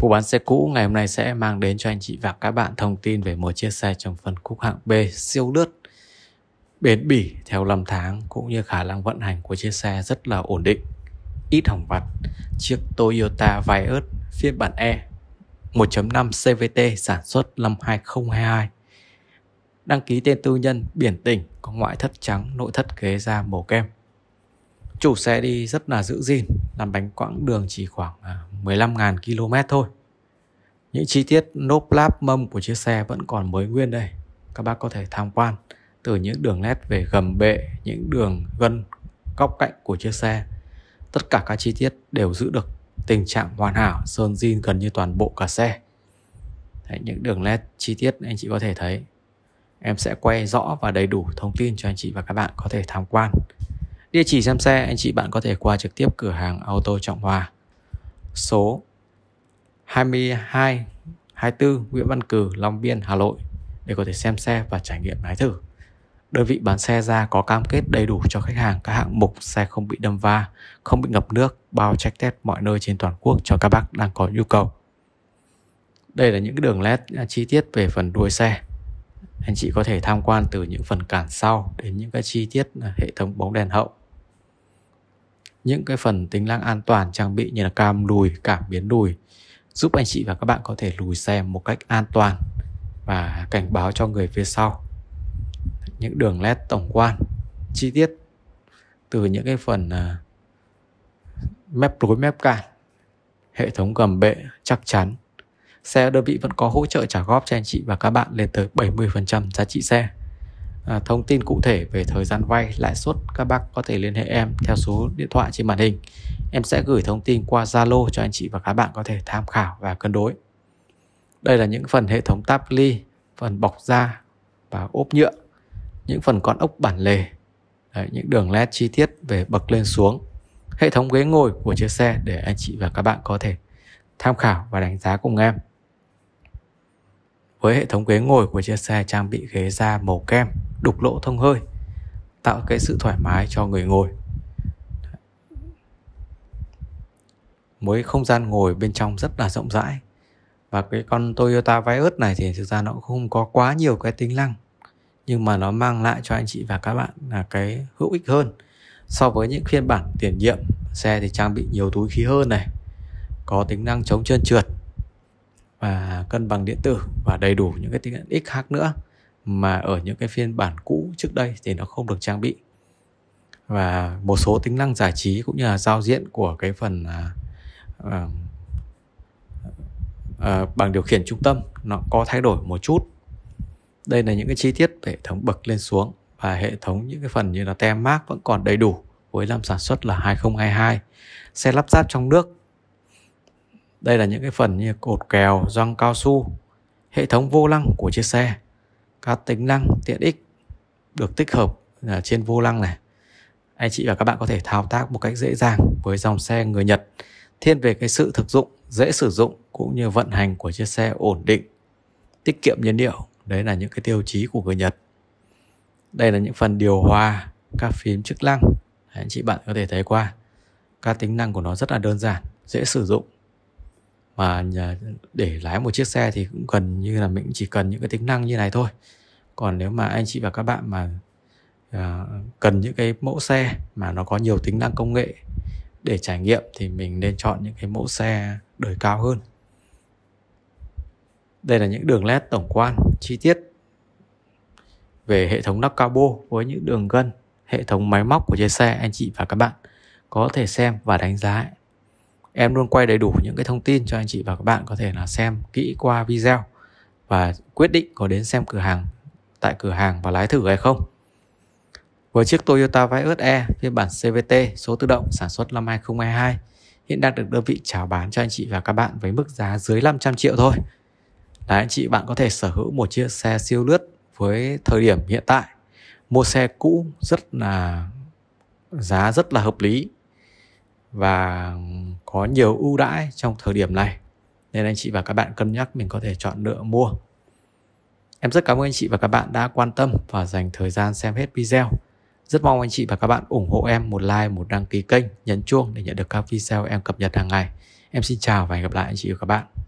Vụ bán xe cũ ngày hôm nay sẽ mang đến cho anh chị và các bạn thông tin về một chiếc xe trong phân khúc hạng B siêu lướt bền bỉ theo năm tháng cũng như khả năng vận hành của chiếc xe rất là ổn định ít hỏng vặt chiếc Toyota Vios phiên bản E 1.5 CVT sản xuất năm 2022 đăng ký tên tư nhân biển tỉnh có ngoại thất trắng nội thất ghế da màu kem chủ xe đi rất là giữ gìn làm bánh quãng đường chỉ khoảng 15.000 à, km thôi. Những chi tiết nốp láp mâm của chiếc xe vẫn còn mới nguyên đây. Các bác có thể tham quan từ những đường nét về gầm bệ, những đường gân, góc cạnh của chiếc xe. Tất cả các chi tiết đều giữ được tình trạng hoàn hảo, sơn zin gần như toàn bộ cả xe. Đấy, những đường nét chi tiết anh chị có thể thấy. Em sẽ quay rõ và đầy đủ thông tin cho anh chị và các bạn có thể tham quan. Địa chỉ xem xe anh chị bạn có thể qua trực tiếp cửa hàng Auto Trọng Hòa số 22 24 Nguyễn Văn Cử, Long Biên, Hà Nội để có thể xem xe và trải nghiệm lái thử. Đơn vị bán xe ra có cam kết đầy đủ cho khách hàng các hạng mục xe không bị đâm va, không bị ngập nước, bao check test mọi nơi trên toàn quốc cho các bác đang có nhu cầu. Đây là những đường nét à, chi tiết về phần đuôi xe. Anh chị có thể tham quan từ những phần cản sau đến những cái chi tiết à, hệ thống bóng đèn hậu những cái phần tính năng an toàn trang bị như là cam lùi, cảm biến lùi giúp anh chị và các bạn có thể lùi xe một cách an toàn và cảnh báo cho người phía sau. Những đường led tổng quan chi tiết từ những cái phần à, mép đối mép cản hệ thống gầm bệ chắc chắn xe đơn vị vẫn có hỗ trợ trả góp cho anh chị và các bạn lên tới 70% giá trị xe À, thông tin cụ thể về thời gian vay, lãi suất, các bác có thể liên hệ em theo số điện thoại trên màn hình. Em sẽ gửi thông tin qua Zalo cho anh chị và các bạn có thể tham khảo và cân đối. Đây là những phần hệ thống táp ly, phần bọc da và ốp nhựa, những phần con ốc bản lề, Đấy, những đường led chi tiết về bậc lên xuống, hệ thống ghế ngồi của chiếc xe để anh chị và các bạn có thể tham khảo và đánh giá cùng em. Với hệ thống ghế ngồi của chiếc xe trang bị ghế da màu kem đục lỗ thông hơi tạo cái sự thoải mái cho người ngồi mới không gian ngồi bên trong rất là rộng rãi và cái con Toyota Vios này thì thực ra nó cũng không có quá nhiều cái tính năng nhưng mà nó mang lại cho anh chị và các bạn là cái hữu ích hơn so với những phiên bản tiền nhiệm xe thì trang bị nhiều túi khí hơn này có tính năng chống trơn trượt và cân bằng điện tử và đầy đủ những cái tính năng ích khác nữa mà ở những cái phiên bản cũ trước đây thì nó không được trang bị và một số tính năng giải trí cũng như là giao diện của cái phần uh, à, uh, à, à, bằng điều khiển trung tâm nó có thay đổi một chút đây là những cái chi tiết hệ thống bậc lên xuống và hệ thống những cái phần như là tem mát vẫn còn đầy đủ với năm sản xuất là 2022 xe lắp ráp trong nước đây là những cái phần như cột kèo, gioăng cao su, hệ thống vô lăng của chiếc xe các tính năng tiện ích được tích hợp à, trên vô lăng này anh chị và các bạn có thể thao tác một cách dễ dàng với dòng xe người Nhật thiên về cái sự thực dụng dễ sử dụng cũng như vận hành của chiếc xe ổn định tiết kiệm nhiên liệu đấy là những cái tiêu chí của người Nhật đây là những phần điều hòa các phím chức năng anh chị bạn có thể thấy qua các tính năng của nó rất là đơn giản dễ sử dụng mà à, để lái một chiếc xe thì cũng gần như là mình chỉ cần những cái tính năng như này thôi còn nếu mà anh chị và các bạn mà à, cần những cái mẫu xe mà nó có nhiều tính năng công nghệ để trải nghiệm thì mình nên chọn những cái mẫu xe đời cao hơn đây là những đường led tổng quan chi tiết về hệ thống nắp cabo với những đường gân hệ thống máy móc của chiếc xe anh chị và các bạn có thể xem và đánh giá em luôn quay đầy đủ những cái thông tin cho anh chị và các bạn có thể là xem kỹ qua video và quyết định có đến xem cửa hàng tại cửa hàng và lái thử hay không. Với chiếc Toyota Vios E phiên bản CVT số tự động sản xuất năm 2022 hiện đang được đơn vị chào bán cho anh chị và các bạn với mức giá dưới 500 triệu thôi. Là anh chị bạn có thể sở hữu một chiếc xe siêu lướt với thời điểm hiện tại. Mua xe cũ rất là giá rất là hợp lý và có nhiều ưu đãi trong thời điểm này nên anh chị và các bạn cân nhắc mình có thể chọn lựa mua em rất cảm ơn anh chị và các bạn đã quan tâm và dành thời gian xem hết video rất mong anh chị và các bạn ủng hộ em một like một đăng ký kênh nhấn chuông để nhận được các video em cập nhật hàng ngày em xin chào và hẹn gặp lại anh chị và các bạn